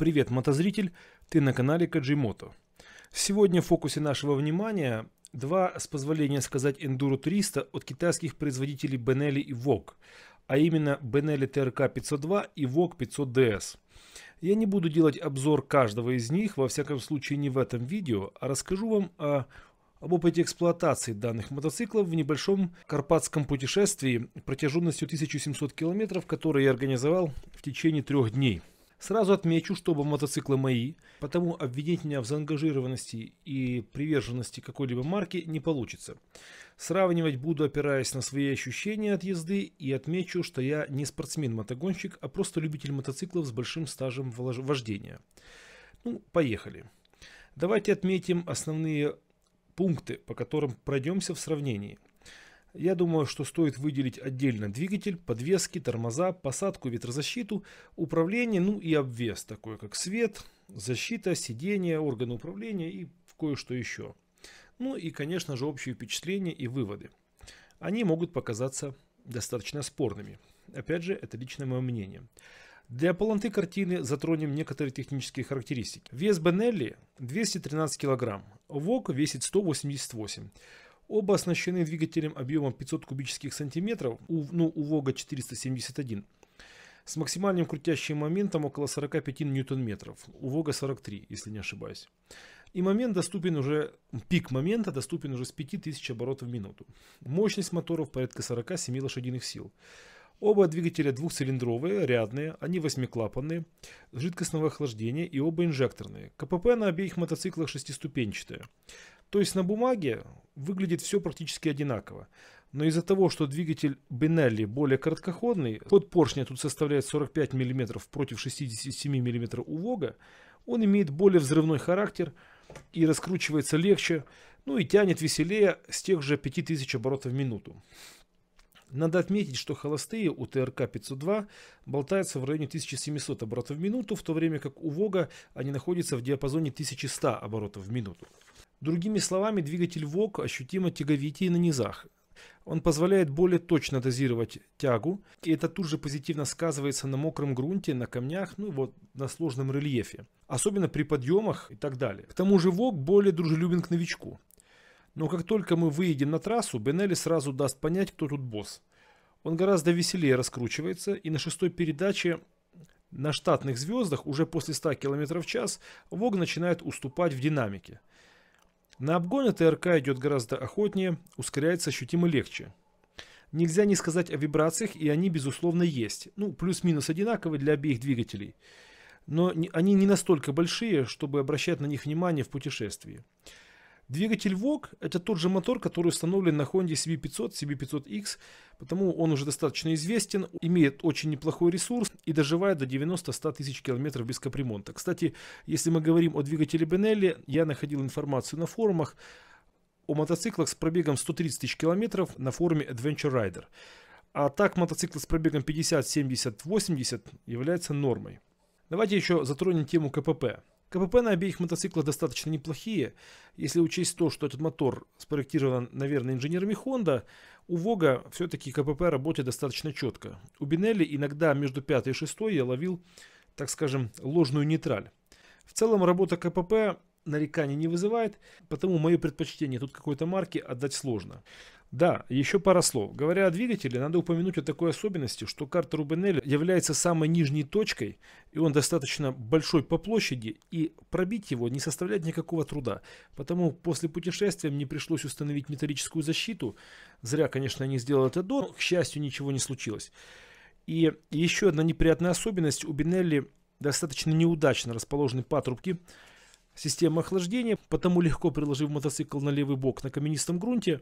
Привет, мотозритель, ты на канале Каджимото. Сегодня в фокусе нашего внимания два, с позволения сказать, Enduro 300 от китайских производителей Benelli и Vogue, а именно Benelli TRK 502 и Vogue 500DS. Я не буду делать обзор каждого из них, во всяком случае не в этом видео, а расскажу вам о об опыте эксплуатации данных мотоциклов в небольшом карпатском путешествии протяженностью 1700 километров, которое я организовал в течение трех дней. Сразу отмечу, что оба мотоцикла мои, потому обвинить меня в заангажированности и приверженности какой-либо марки не получится. Сравнивать буду, опираясь на свои ощущения от езды, и отмечу, что я не спортсмен-мотогонщик, а просто любитель мотоциклов с большим стажем вождения. Ну, поехали. Давайте отметим основные пункты, по которым пройдемся в сравнении – я думаю, что стоит выделить отдельно двигатель, подвески, тормоза, посадку, ветрозащиту, управление, ну и обвес, такой как свет, защита, сиденье, органы управления и кое-что еще. Ну и, конечно же, общие впечатления и выводы. Они могут показаться достаточно спорными. Опять же, это личное мое мнение. Для полноты картины затронем некоторые технические характеристики. Вес Бенелли 213 кг, ВОК весит 188 кг. Оба оснащены двигателем объемом 500 кубических сантиметров, у, ну, у ВОГа 471, с максимальным крутящим моментом около 45 ньютон-метров, у ВОГа 43, если не ошибаюсь. И момент доступен уже, пик момента доступен уже с 5000 оборотов в минуту. Мощность моторов порядка 47 лошадиных сил. Оба двигателя двухцилиндровые, рядные, они восьмиклапанные, жидкостного охлаждения и оба инжекторные. КПП на обеих мотоциклах шестиступенчатое. То есть на бумаге выглядит все практически одинаково. Но из-за того, что двигатель Бенелли более короткоходный, ход поршня тут составляет 45 мм против 67 мм у Вога, он имеет более взрывной характер и раскручивается легче, ну и тянет веселее с тех же 5000 оборотов в минуту. Надо отметить, что холостые у ТРК-502 болтаются в районе 1700 оборотов в минуту, в то время как у Вога они находятся в диапазоне 1100 оборотов в минуту. Другими словами, двигатель ВОК ощутимо тяговитее на низах. Он позволяет более точно дозировать тягу, и это тут же позитивно сказывается на мокром грунте, на камнях, ну и вот на сложном рельефе. Особенно при подъемах и так далее. К тому же ВОК более дружелюбен к новичку. Но как только мы выедем на трассу, Бенелли сразу даст понять, кто тут босс. Он гораздо веселее раскручивается, и на шестой передаче на штатных звездах уже после 100 км в час ВОГ начинает уступать в динамике. На обгоны ТРК идет гораздо охотнее, ускоряется ощутимо легче. Нельзя не сказать о вибрациях, и они, безусловно, есть. Ну, плюс-минус одинаковые для обеих двигателей. Но они не настолько большие, чтобы обращать на них внимание в путешествии. Двигатель VOG это тот же мотор, который установлен на Honda CB500, CB500X, потому он уже достаточно известен, имеет очень неплохой ресурс и доживает до 90-100 тысяч километров без капремонта. Кстати, если мы говорим о двигателе Benelli, я находил информацию на форумах о мотоциклах с пробегом 130 тысяч километров на форуме Adventure Rider. А так мотоцикл с пробегом 50, 70, 80 является нормой. Давайте еще затронем тему КПП. КПП на обеих мотоциклах достаточно неплохие. Если учесть то, что этот мотор спроектирован, наверное, инженерами Honda, у Вога все-таки КПП работает достаточно четко. У Бинелли иногда между пятой и шестой я ловил, так скажем, ложную нейтраль. В целом работа КПП нареканий не вызывает, потому мое предпочтение тут какой-то марки отдать сложно. Да, еще пара слов. Говоря о двигателе, надо упомянуть о такой особенности, что карта Рубенеля является самой нижней точкой, и он достаточно большой по площади, и пробить его не составляет никакого труда. Потому после путешествия мне пришлось установить металлическую защиту. Зря, конечно, не сделал это до, но, к счастью, ничего не случилось. И еще одна неприятная особенность. У Бинелли достаточно неудачно расположены патрубки, система охлаждения, потому легко приложив мотоцикл на левый бок на каменистом грунте,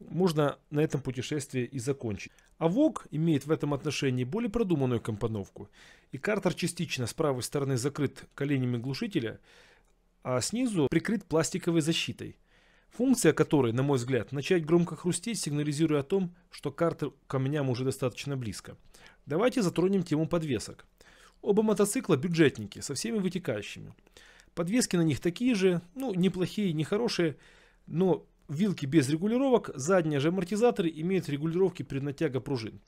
можно на этом путешествии и закончить. А ВОК имеет в этом отношении более продуманную компоновку, и картер частично с правой стороны закрыт коленями глушителя, а снизу прикрыт пластиковой защитой, функция которой, на мой взгляд, начать громко хрустеть, сигнализируя о том, что картер к камням уже достаточно близко. Давайте затронем тему подвесок. Оба мотоцикла бюджетники, со всеми вытекающими. Подвески на них такие же, ну, неплохие, нехорошие, но Вилки без регулировок, задние же амортизаторы имеют регулировки натяга пружин.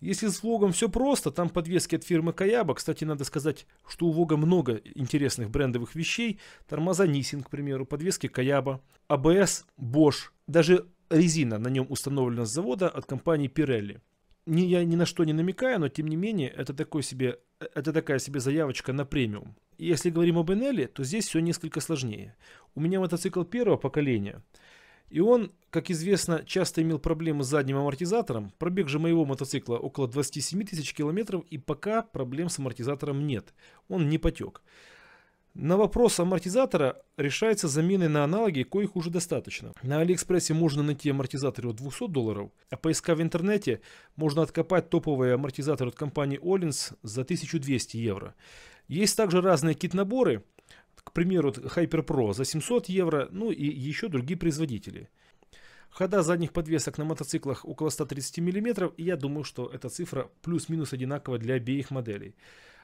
Если с Вогом все просто, там подвески от фирмы Каяба. Кстати, надо сказать, что у Вога много интересных брендовых вещей. Тормоза Nissin, к примеру, подвески Каяба, АБС Bosch. Даже резина на нем установлена с завода от компании Pirelli. Не, я ни на что не намекаю, но тем не менее, это, такой себе, это такая себе заявочка на премиум. И если говорим об Энели, то здесь все несколько сложнее. У меня мотоцикл первого поколения – и он, как известно, часто имел проблемы с задним амортизатором. Пробег же моего мотоцикла около 27 тысяч километров, и пока проблем с амортизатором нет. Он не потек. На вопрос амортизатора решается замены на аналоги, коих уже достаточно. На Алиэкспрессе можно найти амортизаторы от 200 долларов, а поиска в интернете можно откопать топовые амортизаторы от компании Оллинс за 1200 евро. Есть также разные кит-наборы – к примеру, HyperPro за 700 евро, ну и еще другие производители. Хода задних подвесок на мотоциклах около 130 мм, и я думаю, что эта цифра плюс-минус одинакова для обеих моделей.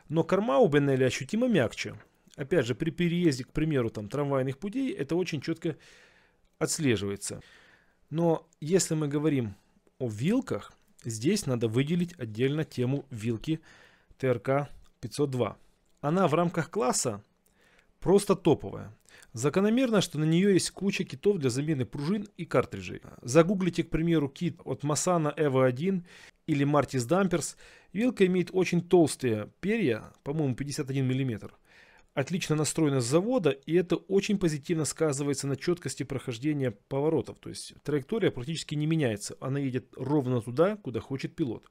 Но корма у Беннелли ощутимо мягче. Опять же, при переезде, к примеру, там, трамвайных путей, это очень четко отслеживается. Но если мы говорим о вилках, здесь надо выделить отдельно тему вилки ТРК 502. Она в рамках класса Просто топовая. Закономерно, что на нее есть куча китов для замены пружин и картриджей. Загуглите, к примеру, кит от Masana evo 1 или Martis Дамперс. Вилка имеет очень толстые перья, по-моему 51 мм. Отлично настроена с завода, и это очень позитивно сказывается на четкости прохождения поворотов. То есть траектория практически не меняется, она едет ровно туда, куда хочет пилот.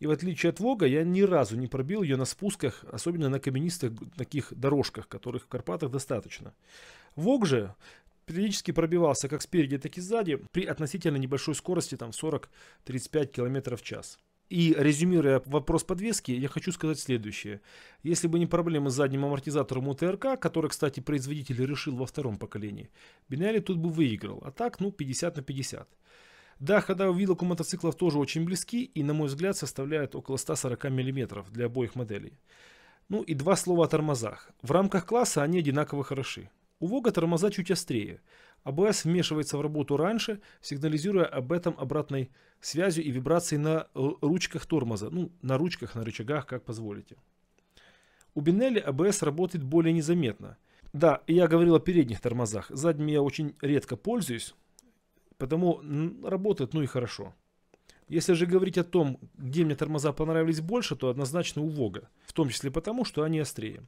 И в отличие от Вога, я ни разу не пробил ее на спусках, особенно на каменистых таких дорожках, которых в Карпатах достаточно. Вог же периодически пробивался как спереди, так и сзади при относительно небольшой скорости, там 40-35 км в час. И резюмируя вопрос подвески, я хочу сказать следующее. Если бы не проблемы с задним амортизатором у который, кстати, производитель решил во втором поколении, Бинелли тут бы выиграл, а так, ну, 50 на 50. Да, хода у вилок у мотоциклов тоже очень близки и, на мой взгляд, составляют около 140 мм для обоих моделей. Ну и два слова о тормозах. В рамках класса они одинаково хороши. У Вога тормоза чуть острее. АБС вмешивается в работу раньше, сигнализируя об этом обратной связью и вибрацией на ручках тормоза. Ну, на ручках, на рычагах, как позволите. У Бинелли АБС работает более незаметно. Да, я говорил о передних тормозах. Задними я очень редко пользуюсь, Потому работает, ну и хорошо. Если же говорить о том, где мне тормоза понравились больше, то однозначно у Вога, в том числе потому, что они острее.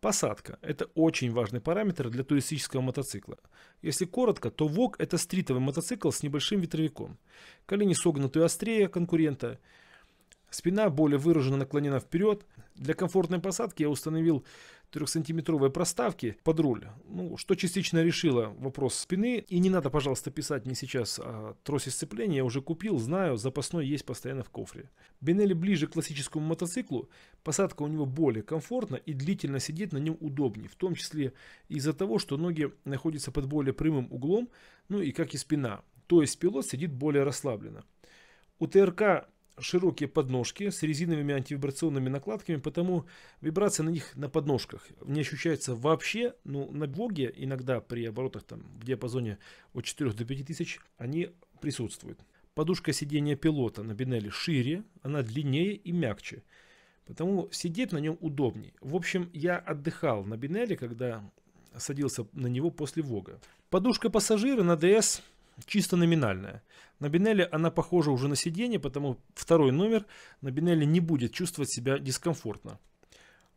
Посадка – это очень важный параметр для туристического мотоцикла. Если коротко, то ВОК – это стритовый мотоцикл с небольшим ветровиком. Колени согнуты острее конкурента – Спина более выраженно наклонена вперед. Для комфортной посадки я установил трехсантиметровые проставки под руль, ну, что частично решило вопрос спины. И не надо, пожалуйста, писать мне сейчас о тросе сцепления, я уже купил, знаю, запасной есть постоянно в кофре. Бенелли ближе к классическому мотоциклу, посадка у него более комфортна и длительно сидеть на нем удобнее, в том числе из-за того, что ноги находятся под более прямым углом, ну и как и спина, то есть пилот сидит более расслабленно. У ТРК широкие подножки с резиновыми антивибрационными накладками, потому вибрация на них на подножках не ощущается вообще, ну на глоге иногда при оборотах там в диапазоне от 4 до 5 тысяч они присутствуют. Подушка сидения пилота на бинелле шире, она длиннее и мягче. Потому сидеть на нем удобней. В общем, я отдыхал на бинелле, когда садился на него после Вога. Подушка пассажира на DS чисто номинальная. На Бинелле она похожа уже на сиденье, потому второй номер на Бинелле не будет чувствовать себя дискомфортно.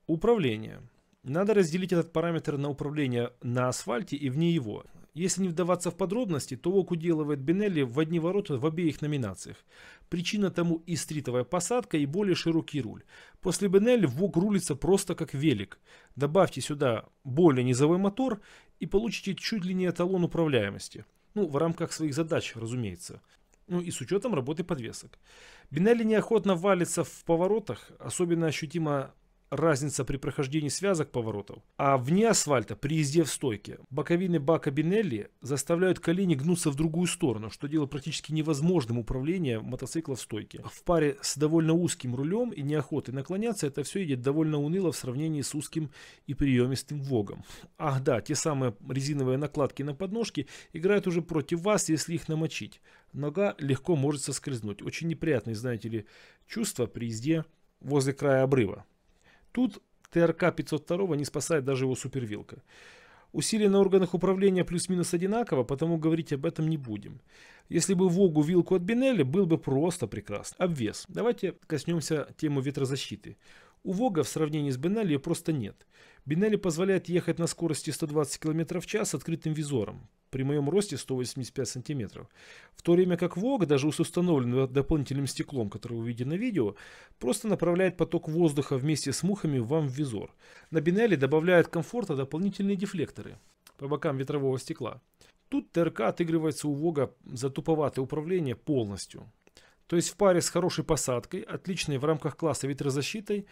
Управление. Надо разделить этот параметр на управление на асфальте и вне его. Если не вдаваться в подробности, то ок уделывает Бинелли в одни ворота в обеих номинациях. Причина тому и стритовая посадка, и более широкий руль. После Бинелли ВОК рулится просто как велик. Добавьте сюда более низовой мотор и получите чуть ли не эталон управляемости – ну, в рамках своих задач, разумеется. Ну и с учетом работы подвесок. Бинелли неохотно валится в поворотах, особенно ощутимо разница при прохождении связок поворотов, а вне асфальта при езде в стойке. Боковины бака Бинелли заставляют колени гнуться в другую сторону, что делает практически невозможным управление мотоцикла в стойке. В паре с довольно узким рулем и неохотой наклоняться это все идет довольно уныло в сравнении с узким и приемистым вогом. Ах да, те самые резиновые накладки на подножке играют уже против вас, если их намочить. Нога легко может соскользнуть. Очень неприятное, знаете ли, чувство при езде возле края обрыва. Тут ТРК 502 не спасает даже его супервилка. Усилия на органах управления плюс-минус одинаково, потому говорить об этом не будем. Если бы Вогу вилку от Бинелли, был бы просто прекрасно. Обвес. А Давайте коснемся темы ветрозащиты. У Вога в сравнении с Бинелли ее просто нет. Бинелли позволяет ехать на скорости 120 км в час с открытым визором при моем росте 185 сантиметров. В то время как ВОК, даже с установленным дополнительным стеклом, которое вы видите на видео, просто направляет поток воздуха вместе с мухами вам в визор. На бинеле добавляют комфорта дополнительные дефлекторы по бокам ветрового стекла. Тут ТРК отыгрывается у ВОГа за туповатое управление полностью. То есть в паре с хорошей посадкой, отличной в рамках класса ветрозащитой,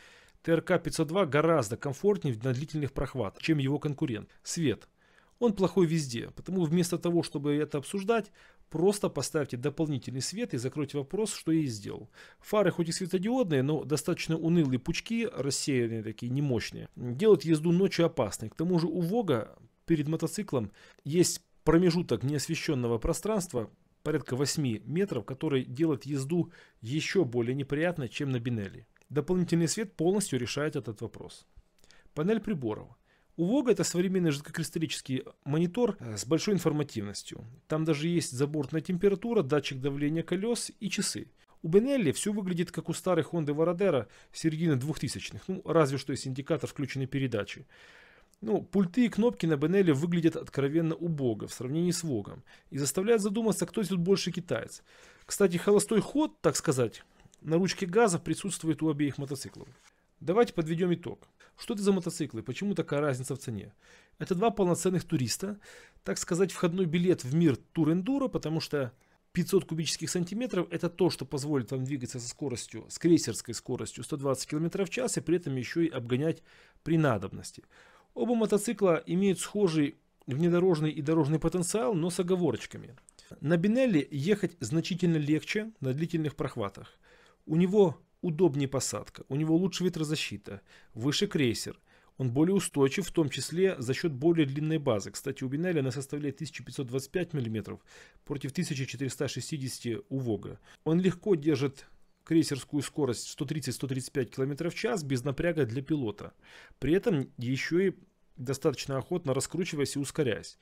ТРК-502 гораздо комфортнее на длительных прохватах, чем его конкурент. Свет – он плохой везде. Потому вместо того, чтобы это обсуждать, просто поставьте дополнительный свет и закройте вопрос, что я и сделал. Фары хоть и светодиодные, но достаточно унылые пучки, рассеянные такие, немощные, делают езду ночью опасной. К тому же у Вога перед мотоциклом есть промежуток неосвещенного пространства, порядка 8 метров, который делает езду еще более неприятной, чем на Бинелли. Дополнительный свет полностью решает этот вопрос. Панель приборов. У Вога это современный жидкокристаллический монитор с большой информативностью. Там даже есть забортная температура, датчик давления колес и часы. У Бенелли все выглядит как у старой Honda Вородера середины 2000-х, ну разве что есть индикатор включенной передачи. Ну, пульты и кнопки на Бенелли выглядят откровенно убого в сравнении с Вогом и заставляют задуматься, кто тут больше китаец. Кстати, холостой ход, так сказать, на ручке газа присутствует у обеих мотоциклов. Давайте подведем итог. Что это за мотоциклы? Почему такая разница в цене? Это два полноценных туриста, так сказать, входной билет в мир тур потому что 500 кубических сантиметров – это то, что позволит вам двигаться со скоростью, с крейсерской скоростью 120 км в час и при этом еще и обгонять при надобности. Оба мотоцикла имеют схожий внедорожный и дорожный потенциал, но с оговорочками. На Бинелли ехать значительно легче на длительных прохватах. У него удобнее посадка, у него лучше ветрозащита, выше крейсер. Он более устойчив, в том числе за счет более длинной базы. Кстати, у Бинелли она составляет 1525 мм против 1460 у Вога. Он легко держит крейсерскую скорость 130-135 км в час без напряга для пилота. При этом еще и достаточно охотно раскручиваясь и ускоряясь.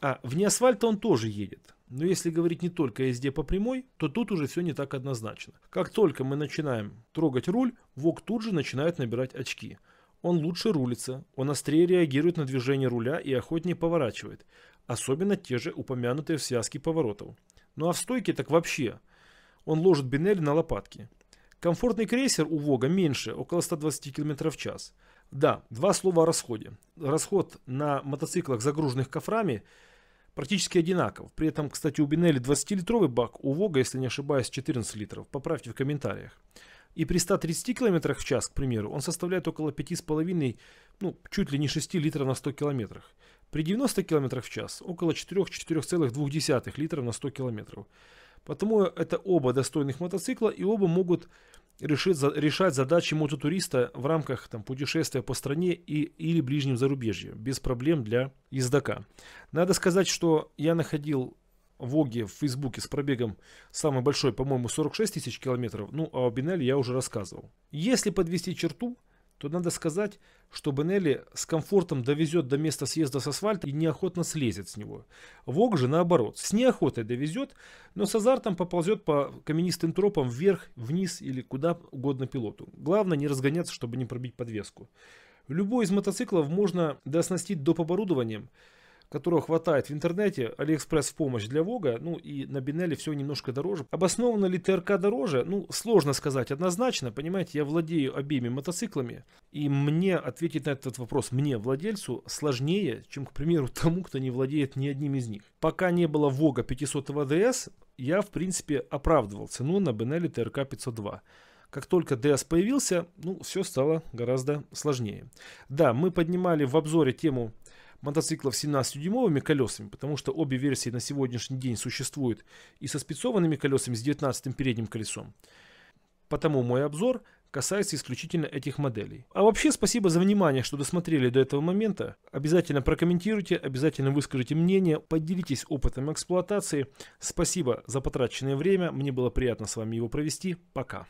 А, вне асфальта он тоже едет. Но если говорить не только о езде по прямой, то тут уже все не так однозначно. Как только мы начинаем трогать руль, ВОК тут же начинает набирать очки. Он лучше рулится, он острее реагирует на движение руля и охотнее поворачивает. Особенно те же упомянутые в связке поворотов. Ну а в стойке так вообще. Он ложит бинель на лопатки. Комфортный крейсер у ВОГа меньше, около 120 км в час. Да, два слова о расходе. Расход на мотоциклах, загруженных кофрами – практически одинаков. При этом, кстати, у Бинелли 20-литровый бак, у Вога, если не ошибаюсь, 14 литров. Поправьте в комментариях. И при 130 км в час, к примеру, он составляет около 5,5, ну, чуть ли не 6 литров на 100 км. При 90 км в час около 4-4,2 литров на 100 км. Потому это оба достойных мотоцикла и оба могут решит, за, решать задачи мототуриста в рамках там, путешествия по стране и, или ближнем зарубежье, без проблем для ездока. Надо сказать, что я находил воги в Фейсбуке с пробегом самый большой, по-моему, 46 тысяч километров. Ну, а о Бинале я уже рассказывал. Если подвести черту, то надо сказать, что Бенелли с комфортом довезет до места съезда с асфальта и неохотно слезет с него. Вог же наоборот, с неохотой довезет, но с азартом поползет по каменистым тропам вверх, вниз или куда угодно пилоту. Главное не разгоняться, чтобы не пробить подвеску. Любой из мотоциклов можно дооснастить доп. оборудованием, которого хватает в интернете, Алиэкспресс в помощь для Вога, ну и на Бинеле все немножко дороже. Обоснована ли ТРК дороже? Ну, сложно сказать однозначно, понимаете, я владею обеими мотоциклами, и мне ответить на этот вопрос, мне, владельцу, сложнее, чем, к примеру, тому, кто не владеет ни одним из них. Пока не было Вога 500 ДС, я, в принципе, оправдывал цену на Бенеле ТРК 502. Как только DS появился, ну, все стало гораздо сложнее. Да, мы поднимали в обзоре тему мотоциклов 17-дюймовыми колесами, потому что обе версии на сегодняшний день существуют и со спецованными колесами с 19-м передним колесом. Потому мой обзор касается исключительно этих моделей. А вообще спасибо за внимание, что досмотрели до этого момента. Обязательно прокомментируйте, обязательно выскажите мнение, поделитесь опытом эксплуатации. Спасибо за потраченное время, мне было приятно с вами его провести. Пока.